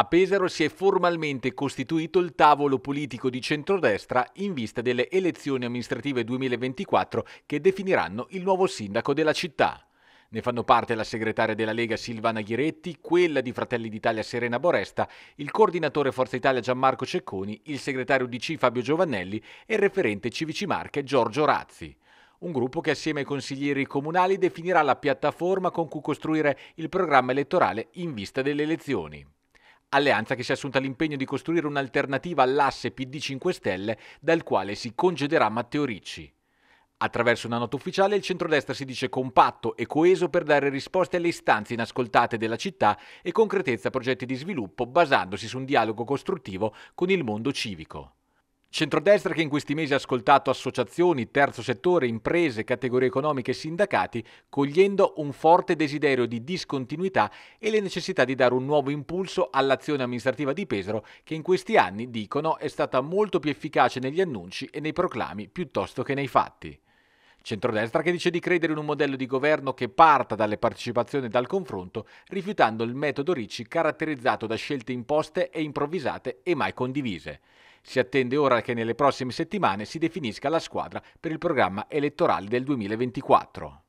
A Pesaro si è formalmente costituito il tavolo politico di centrodestra in vista delle elezioni amministrative 2024 che definiranno il nuovo sindaco della città. Ne fanno parte la segretaria della Lega Silvana Ghiretti, quella di Fratelli d'Italia Serena Boresta, il coordinatore Forza Italia Gianmarco Cecconi, il segretario DC Fabio Giovannelli e il referente Civici Marche Giorgio Razzi un gruppo che assieme ai consiglieri comunali definirà la piattaforma con cui costruire il programma elettorale in vista delle elezioni. Alleanza che si è assunta l'impegno di costruire un'alternativa all'asse PD 5 Stelle dal quale si congederà Matteo Ricci. Attraverso una nota ufficiale il centrodestra si dice compatto e coeso per dare risposte alle istanze inascoltate della città e concretezza a progetti di sviluppo basandosi su un dialogo costruttivo con il mondo civico. Centrodestra che in questi mesi ha ascoltato associazioni, terzo settore, imprese, categorie economiche e sindacati, cogliendo un forte desiderio di discontinuità e le necessità di dare un nuovo impulso all'azione amministrativa di Pesaro, che in questi anni, dicono, è stata molto più efficace negli annunci e nei proclami piuttosto che nei fatti. Centrodestra che dice di credere in un modello di governo che parta dalle partecipazioni e dal confronto, rifiutando il metodo Ricci caratterizzato da scelte imposte e improvvisate e mai condivise. Si attende ora che nelle prossime settimane si definisca la squadra per il programma elettorale del 2024.